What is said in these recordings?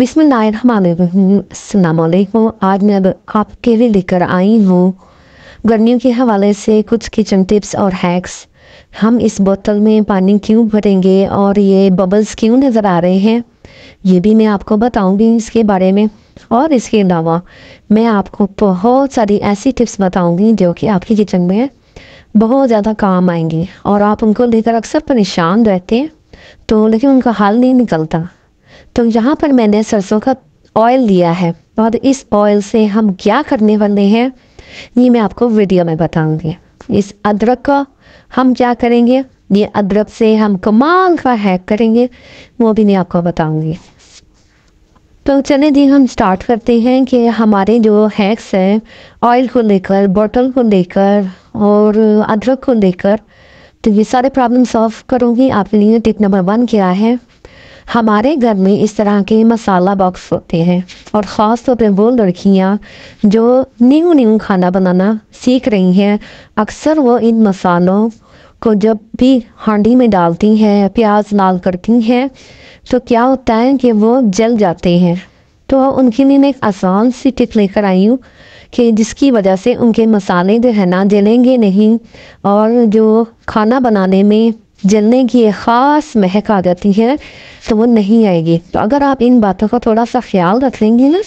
बिस्मिल्लाकुम आज मैं अब आपके लिए लेकर आई हूँ गर्मियों के हवाले से कुछ किचन टिप्स और हैक्स हम इस बोतल में पानी क्यों भरेंगे और ये बबल्स क्यों नज़र आ रहे हैं ये भी मैं आपको बताऊंगी इसके बारे में और इसके अलावा मैं आपको बहुत सारी ऐसी टिप्स बताऊंगी जो कि आपके किचन में बहुत ज़्यादा काम आएंगी और आप उनको लेकर अक्सर परेशान रहते हैं तो लेकिन उनका हल नहीं निकलता तो यहाँ पर मैंने सरसों का ऑयल लिया है और इस ऑयल से हम क्या करने वाले हैं ये मैं आपको वीडियो में बताऊंगी इस अदरक का हम क्या करेंगे ये अदरक से हम कमाल का हैक करेंगे वो भी मैं आपको बताऊंगी तो चले जी हम स्टार्ट करते हैं कि हमारे जो हैक्स हैं ऑयल को लेकर बॉटल को लेकर और अदरक को लेकर तो ये सारे प्रॉब्लम सॉल्व करूँगी आपके लिए टिप नंबर वन क्या है हमारे घर में इस तरह के मसाला बॉक्स होते हैं और ख़ास तौर पर वो लड़कियाँ जो न्यू न्यू खाना बनाना सीख रही हैं अक्सर वो इन मसालों को जब भी हांडी में डालती हैं प्याज लाल करती हैं तो क्या होता है कि वो जल जाते हैं तो उनके लिए मैं एक आसान सी टिप लेकर आई हूँ कि जिसकी वजह से उनके मसाले जो है ना जलेंगे नहीं और जो खाना बनाने में जलने की एक ख़ास महक आ जाती है तो वो नहीं आएगी तो अगर आप इन बातों का थोड़ा सा ख्याल रखेंगी ना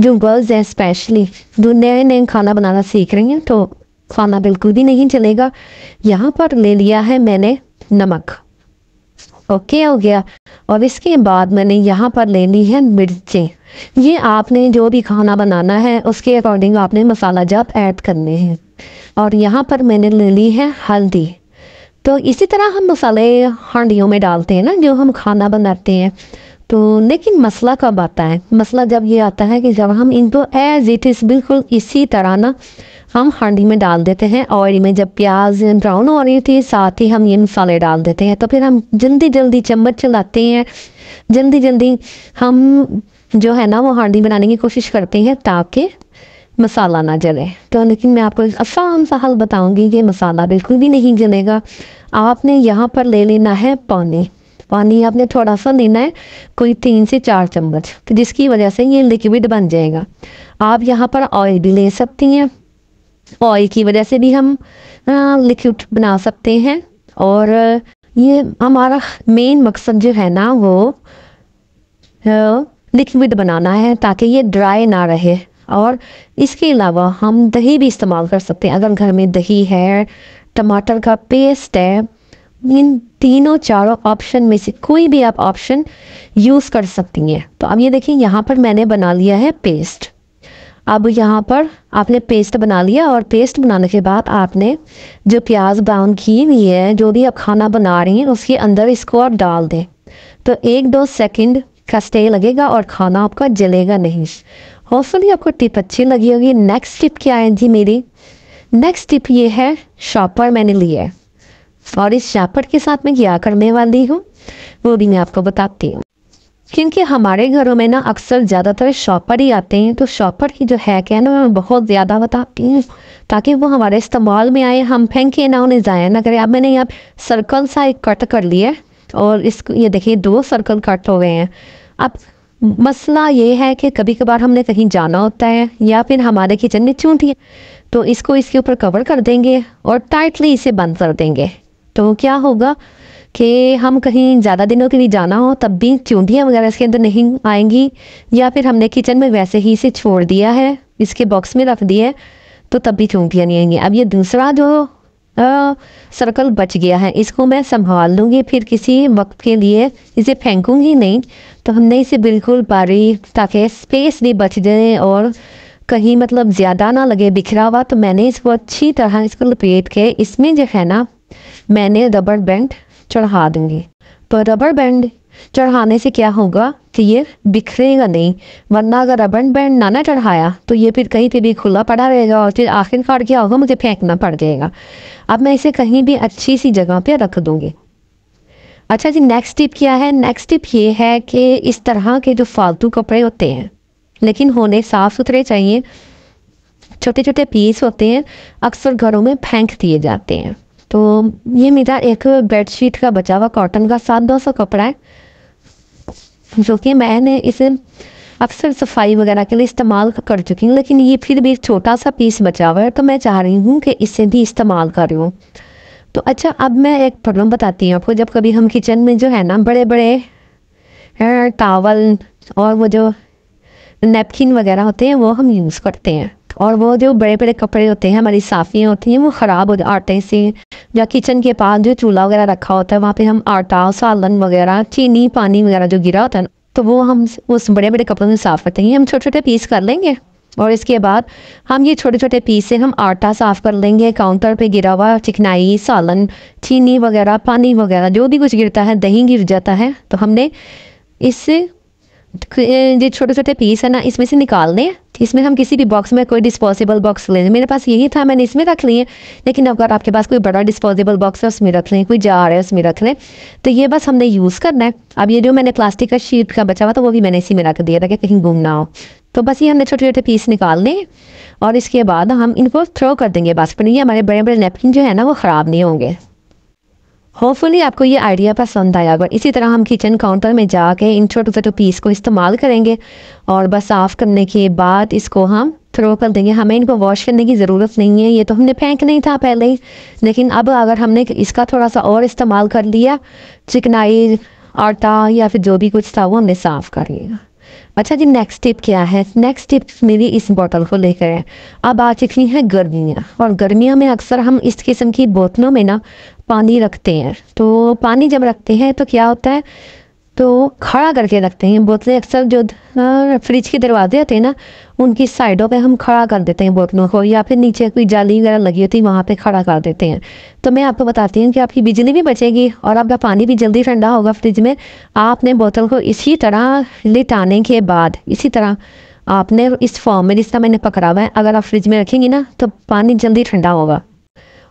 जो गर्ल्स हैं स्पेशली जो नए नए खाना बनाना सीख रही हैं तो खाना बिल्कुल भी नहीं चलेगा यहाँ पर ले लिया है मैंने नमक ओके हो गया और इसके बाद मैंने यहाँ पर ले ली है मिर्चें ये आपने जो भी खाना बनाना है उसके अकॉर्डिंग आपने मसाला जात ऐड करने हैं और यहाँ पर मैंने ले ली है हल्दी तो इसी तरह हम मसाले हांडियों में डालते हैं ना जो हम खाना बनाते हैं तो लेकिन मसला कब आता है मसला जब ये आता है कि जब हम इनको एज इट इज़ बिल्कुल इसी तरह ना हम हांडी में डाल देते हैं ऑयल में जब प्याज ब्राउन हो रही थी साथ ही हम ये मसाले डाल देते हैं तो फिर हम जल्दी जल्दी चम्मच चलाते हैं जल्दी जल्दी हम जो है ना वो हांडी बनाने की कोशिश करते हैं ताकि मसाला ना जले तो लेकिन मैं आपको आसान सा हल बताऊँगी ये मसाला बिल्कुल भी नहीं जलेगा आपने यहाँ पर ले लेना है पानी पानी आपने थोड़ा सा लेना है कोई तीन से चार चम्मच तो जिसकी वजह से ये लिक्विड बन जाएगा आप यहाँ पर ऑयल भी ले सकती हैं ऑयल की वजह से भी हम लिक्विड बना सकते हैं और ये हमारा मेन मकसद जो है ना वो लिक्विड बनाना है ताकि ये ड्राई ना रहे और इसके अलावा हम दही भी इस्तेमाल कर सकते हैं अगर घर में दही है टमाटर का पेस्ट है इन तीनों चारों ऑप्शन में से कोई भी आप ऑप्शन यूज़ कर सकती हैं तो अब ये देखिए यहाँ पर मैंने बना लिया है पेस्ट अब यहाँ पर आपने पेस्ट बना लिया और पेस्ट बनाने के बाद आपने जो प्याज ब्राउन की हुई है जो भी आप खाना बना रही हैं उसके अंदर इसको आप डाल दें तो एक दो सेकंड का स्टे लगेगा और खाना आपका जलेगा नहीं होपफुली आपको टिप अच्छी लगी होगी नेक्स्ट टिप क्या है जी मेरी नेक्स्ट टिप ये है शॉपर मैंने लिया है और इस शॉपर के साथ मैं क्या करने वाली हूँ वो भी मैं आपको बताती हूँ क्योंकि हमारे घरों में ना अक्सर ज़्यादातर शॉपर ही आते हैं तो शॉपर की जो हैक है ना मैं बहुत ज़्यादा बताती हूँ ताकि वो हमारे इस्तेमाल में आए हम फेंके ना उन्हें ज़ाया ना करें अब मैंने यहाँ सर्कल सा एक कट कर लिया और इसको ये देखिए दो सर्कल कट हो गए हैं अब मसला ये है कि कभी कभार हमने कहीं जाना होता है या फिर हमारे किचन में चूंटी है तो इसको इसके ऊपर कवर कर देंगे और टाइटली इसे बंद कर देंगे तो क्या होगा कि हम कहीं ज़्यादा दिनों के लिए जाना हो तब भी चूंटियाँ वगैरह इसके अंदर नहीं आएंगी या फिर हमने किचन में वैसे ही इसे छोड़ दिया है इसके बॉक्स में रख दिया है तो तब भी चूंटियाँ नहीं आएंगी अब ये दूसरा जो सर्कल बच गया है इसको मैं संभाल लूँगी फिर किसी वक्त के लिए इसे फेंकूँगी नहीं तो हमने इसे बिल्कुल पारी ताकि स्पेस भी बच जाए और कहीं मतलब ज़्यादा ना लगे बिखरा हुआ तो मैंने इसको अच्छी तरह इसको लपेट के इसमें जो है ना मैंने रबड़ बैंड चढ़ा दूँगी तो रबड़ बैंड चढ़ाने से क्या होगा कि ये बिखरेगा नहीं वरना अगर रबन बैंड ना ना चढ़ाया तो ये फिर कहीं पर भी खुला पड़ा रहेगा और फिर आखिरकार क्या होगा मुझे फेंकना पड़ जाएगा अब मैं इसे कहीं भी अच्छी सी जगह पर रख दूंगी अच्छा जी नेक्स्ट टिप क्या है नेक्स्ट टिप ये है कि इस तरह के जो फालतू कपड़े होते हैं लेकिन होने साफ़ सुथरे चाहिए छोटे छोटे पीस होते हैं अक्सर घरों में फेंक दिए जाते हैं तो ये मेरा एक बेडशीट का बचा हुआ कॉटन का सात दो सौ कपड़ा है जो कि मैंने इसे अक्सर सफाई वगैरह के लिए इस्तेमाल कर चुकी हूँ लेकिन ये फिर भी छोटा सा पीस बचा हुआ है तो मैं चाह रही हूँ कि इसे भी इस्तेमाल करूँ तो अच्छा अब मैं एक प्रॉब्लम बताती हूँ आपको जब कभी हम किचन में जो है ना बड़े बड़े टावल और वो जो नैपकिन वगैरह होते हैं वो हम यूज़ करते हैं और वो जो बड़े बड़े कपड़े होते हैं हमारी साफियाँ होती हैं वो ख़राब हो आटे से या किचन के पास जो चूल्हा वगैरह रखा होता है वहाँ पे हम आटा सालन वगैरह चीनी पानी वगैरह जो गिरा होता है तो वो हम उस बड़े बड़े कपड़ों में साफ़ करते हैं हम छोटे छोटे पीस कर लेंगे और इसके बाद हम ये छोटे छोटे पीस से हम आटा साफ़ कर लेंगे काउंटर पे गिरा हुआ चिकनाई सालन चीनी वगैरह पानी वगैरह जो भी कुछ गिरता है दही गिर जाता है तो हमने इससे जो छोटे छोटे पीस है ना इसमें से निकाल दें तो इसमें हम किसी भी बॉक्स में कोई डिस्पोजेबल बॉक्स ले लें मेरे पास यही था मैंने इसमें रख लिए लेकिन अगर आपके पास कोई बड़ा डिस्पोजेबल बॉक्स है उसमें रख लें कोई जार है उसमें रख लें तो ये बस हमने यूज़ करना है अब ये जो मैंने प्लास्टिक का शीट का बचा हुआ था वो भी मैंने इसी में रख दिया था कि कहीं घूम ना हो तो बस ये हमने छोटे छोटे पीस निकाल लें और इसके बाद हम इनको थ्रो कर देंगे बास्केट ये हमारे बड़े बड़े नैपकिन जो है ना वो ख़राब नहीं होंगे होपफुली आपको ये आइडिया पसंद आया होगा इसी तरह हम किचन काउंटर में जाके इन छोटे छोटे पीस को इस्तेमाल करेंगे और बस साफ़ करने के बाद इसको हम थ्रो कर देंगे हमें इनको वॉश करने की ज़रूरत नहीं है ये तो हमने फेंक नहीं था पहले ही लेकिन अब अगर हमने इसका थोड़ा सा और इस्तेमाल कर लिया चिकनाई आटा या फिर जो भी कुछ था वो हमने साफ़ कर लिया अच्छा जी नेक्स्ट टिप क्या है नेक्स्ट टिप मेरी इस बोतल को लेकर है अब आ चुकी हैं गर्मियाँ और गर्मियों में अक्सर हम इस किस्म की बोतलों में ना पानी रखते हैं तो पानी जब रखते हैं तो क्या होता है तो खड़ा करके रखते हैं बोतलें अक्सर जो फ्रिज के दरवाजे होते हैं ना उनकी साइडों पे हम खड़ा कर देते हैं बोतलों को या फिर नीचे कोई जाली वगैरह लगी होती है वहाँ पर खड़ा कर देते हैं तो मैं आपको बताती हूँ कि आपकी बिजली भी बचेगी और आपका पानी भी जल्दी ठंडा होगा फ्रिज में आपने बोतल को इसी तरह लिटाने के बाद इसी तरह आपने इस फॉर्म में जिसका मैंने पकड़ा हुआ है अगर आप फ्रिज में रखेंगी ना तो पानी जल्दी ठंडा होगा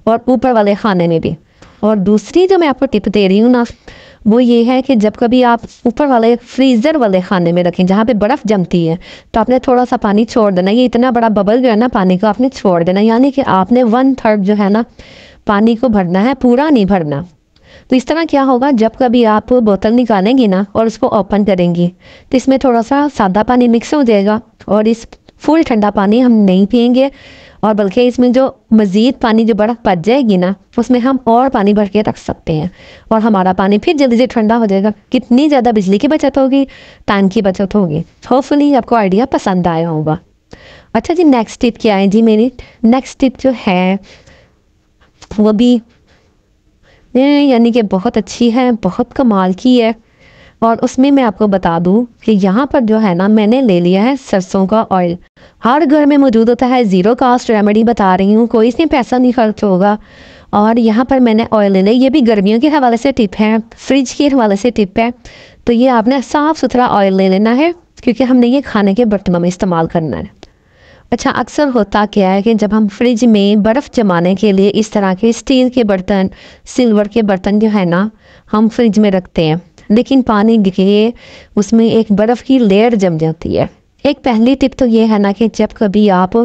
और ऊपर वाले खाने में भी और दूसरी जो मैं आपको टिप दे रही हूँ ना वो ये है कि जब कभी आप ऊपर वाले फ्रीज़र वाले खाने में रखें जहाँ पे बर्फ़ जमती है तो आपने थोड़ा सा पानी छोड़ देना ये इतना बड़ा बबल जो है ना पानी को आपने छोड़ देना यानी कि आपने वन थर्ड जो है ना पानी को भरना है पूरा नहीं भरना तो इस तरह क्या होगा जब कभी आप बोतल निकालेंगी ना और उसको ओपन करेंगी तो इसमें थोड़ा सा सादा पानी मिक्स हो जाएगा और इस फुल ठंडा पानी हम नहीं पियेंगे और बल्कि इसमें जो मज़ीद पानी जो बर्फ़ पच जाएगी ना उसमें हम और पानी भर के रख सकते हैं और हमारा पानी फिर जल्दी से ठंडा हो जाएगा कितनी ज़्यादा बिजली की बचत होगी टाइम की बचत होगी होपफुली आपको आइडिया पसंद आया होगा अच्छा जी नेक्स्ट टिप क्या है जी मेरी नेक्स्ट टिप जो है वो भी यानी कि बहुत अच्छी है बहुत कमाल की है और उसमें मैं आपको बता दूँ कि यहाँ पर जो है ना मैंने ले लिया है सरसों का ऑयल हर घर में मौजूद होता है ज़ीरो कास्ट रेमेडी बता रही हूँ कोई इसमें पैसा नहीं खर्च होगा और यहाँ पर मैंने ऑयल ले लिया ये भी गर्मियों के हवाले से टिप है फ्रिज के हवाले से टिप है तो ये आपने साफ़ सुथरा ऑयल ले लेना है क्योंकि हमने ये खाने के बर्तनों में इस्तेमाल करना है अच्छा अक्सर होता क्या है कि जब हम फ्रिज में बर्फ़ जमाने के लिए इस तरह के स्टील के बर्तन सिल्वर के बर्तन जो है ना हम फ्रिज में रखते हैं लेकिन पानी गिरे उसमें एक बर्फ़ की लेयर जम जाती है एक पहली टिप तो ये है ना कि जब कभी आप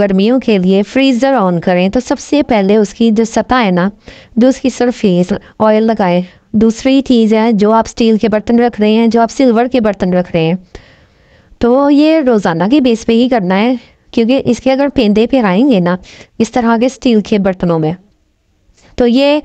गर्मियों के लिए फ्रीज़र ऑन करें तो सबसे पहले उसकी जो सतह है ना जो उसकी सरफेस ऑयल लगाएं दूसरी चीज़ है जो आप स्टील के बर्तन रख रहे हैं जो आप सिल्वर के बर्तन रख रहे हैं तो ये रोज़ाना की बेस पे ही करना है क्योंकि इसके अगर पेंदे आएंगे ना इस तरह के स्टील के बर्तनों में तो ये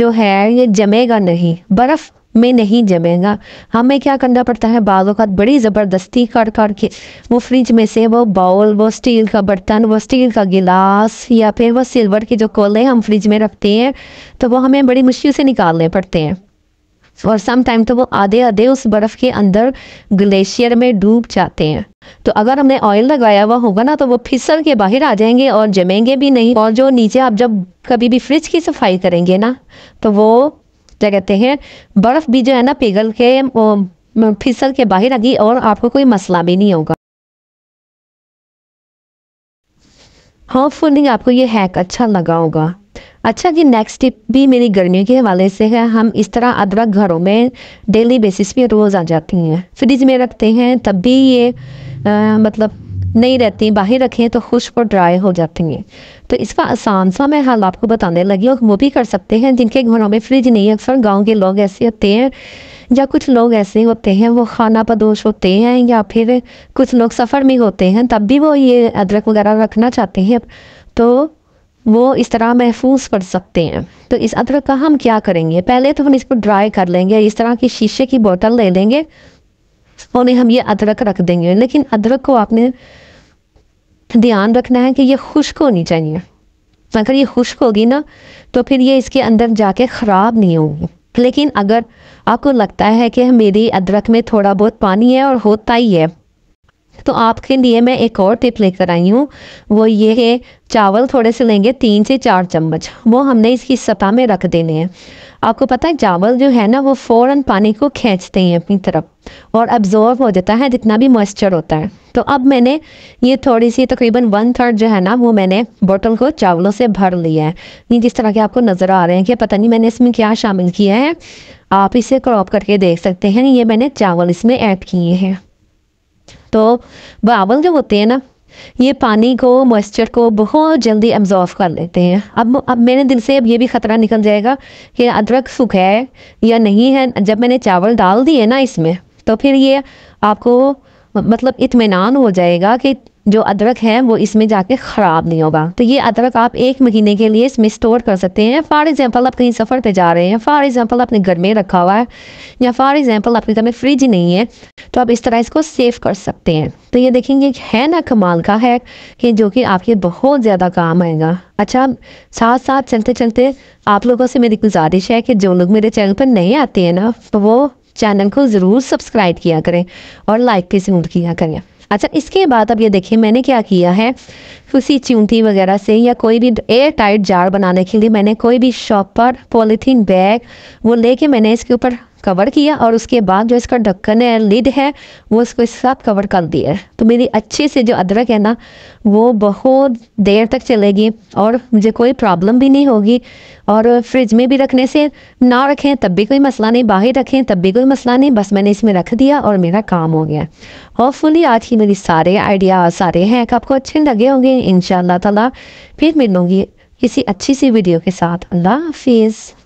जो है ये जमेगा नहीं बर्फ़ में नहीं जमेगा हमें क्या करना पड़ता है का बड़ी ज़बरदस्ती कर कर के वो फ्रिज में से वो बाउल वो स्टील का बर्तन वो स्टील का गिलास या फिर वो सिल्वर के जो कोले हम फ्रिज में रखते हैं तो वो हमें बड़ी मुश्किल से निकालने पड़ते हैं और सम टाइम तो वो आधे आधे उस बर्फ़ के अंदर ग्लेशियर में डूब जाते हैं तो अगर हमने ऑयल लगाया हुआ होगा ना तो वो फिसल के बाहर आ जाएंगे और जमेंगे भी नहीं और जो नीचे आप जब कभी भी फ्रिज की सफाई करेंगे ना तो वो क्या कहते हैं बर्फ़ भी जो है ना पिघल के फिसल के बाहर आ गई और आपको कोई मसला भी नहीं होगा होपफुली हाँ, आपको ये हैक अच्छा लगा होगा अच्छा जी नेक्स्ट टिप भी मेरी गर्मियों के हवाले से है हम इस तरह अदरक घरों में डेली बेसिस पे रोज़ आ जाती हैं फ्रिज में रखते हैं तब भी ये आ, मतलब नहीं रहती बाहर रखें तो खुश्क और ड्राई हो जाती हैं तो इसका आसान सा मैं हल आपको बताने लगी और वो भी कर सकते हैं जिनके घरों में फ्रिज नहीं है अक्सर गाँव के लोग ऐसे होते हैं या कुछ लोग ऐसे होते हैं वो खाना पदोश होते हैं या फिर कुछ लोग सफ़र में होते हैं तब भी वो ये अदरक वगैरह रखना चाहते हैं तो वो इस तरह महफूज कर सकते हैं तो इस अदरक का हम क्या करेंगे पहले तो हम इसको ड्राई कर लेंगे इस तरह की शीशे की बोतल ले लेंगे और हम ये अदरक रख देंगे लेकिन अदरक को आपने ध्यान रखना है कि ये खुश्क होनी चाहिए अगर ये खुश्क होगी ना तो फिर ये इसके अंदर जाके ख़राब नहीं होगी लेकिन अगर आपको लगता है कि मेरी अदरक में थोड़ा बहुत पानी है और होता ही है तो आपके लिए मैं एक और टिप लेकर आई हूँ वो ये है चावल थोड़े से लेंगे तीन से चार चम्मच वो हमने इसकी सतह में रख देने हैं आपको पता है चावल जो है ना वो फ़ौरन पानी को खींचते हैं अपनी तरफ और अब्जॉर्व हो जाता है जितना भी मॉइस्चर होता है तो अब मैंने ये थोड़ी सी तकरीबन वन थर्ड जो है ना वो मैंने बोतल को चावलों से भर लिया है ये जिस तरह के आपको नज़र आ रहे हैं कि पता नहीं मैंने इसमें क्या शामिल किया है आप इसे क्रॉप करके देख सकते हैं ये मैंने चावल इसमें ऐड किए हैं तो बावल जो होते हैं ना ये पानी को मॉइस्चर को बहुत जल्दी एब्जॉर्व कर लेते हैं अब अब मेरे दिल से अब ये भी ख़तरा निकल जाएगा कि अदरक सूख है या नहीं है जब मैंने चावल डाल दिए ना इसमें तो फिर ये आपको मतलब इतमान हो जाएगा कि जो अदरक है वो इसमें जाके ख़राब नहीं होगा तो ये अदरक आप एक महीने के लिए इसमें स्टोर कर सकते हैं फॉर एग्ज़ाम्पल आप कहीं सफ़र पे जा रहे हैं फॉर एग्ज़ाम्पल आपने घर में रखा हुआ है या फॉर एग्ज़ाम्पल आपके घर में फ्रिज ही नहीं है तो आप इस तरह इसको सेव कर सकते हैं तो ये देखेंगे है ना कमाल का है कि जो कि आपके बहुत ज़्यादा काम आएगा अच्छा साथ साथ चलते चलते आप लोगों से मेरी गुजारिश है कि जो लोग मेरे चैनल पर नहीं आते हैं ना तो वो चैनल को ज़रूर सब्सक्राइब किया करें और लाइक के जरूर किया करें अच्छा इसके बाद अब ये देखिए मैंने क्या किया है उसी चूंटी वगैरह से या कोई भी एयर टाइट जार बनाने के लिए मैंने कोई भी शॉपर पॉलीथीन बैग वो लेके मैंने इसके ऊपर कवर किया और उसके बाद जो इसका ढक्कन है लिड है वो इसको इस साथ कवर कर दिया तो मेरी अच्छे से जो अदरक है ना वो बहुत देर तक चलेगी और मुझे कोई प्रॉब्लम भी नहीं होगी और फ्रिज में भी रखने से ना रखें तब भी कोई मसला नहीं बाहर रखें तब भी कोई मसला नहीं बस मैंने इसमें रख दिया और मेरा काम हो गया होपफुली आज की मेरी सारे आइडिया सारे हैक आपको अच्छे लगे होंगे इन शाह फिर मिलूँगी किसी अच्छी सी वीडियो के साथ अल्लाह हाफिज़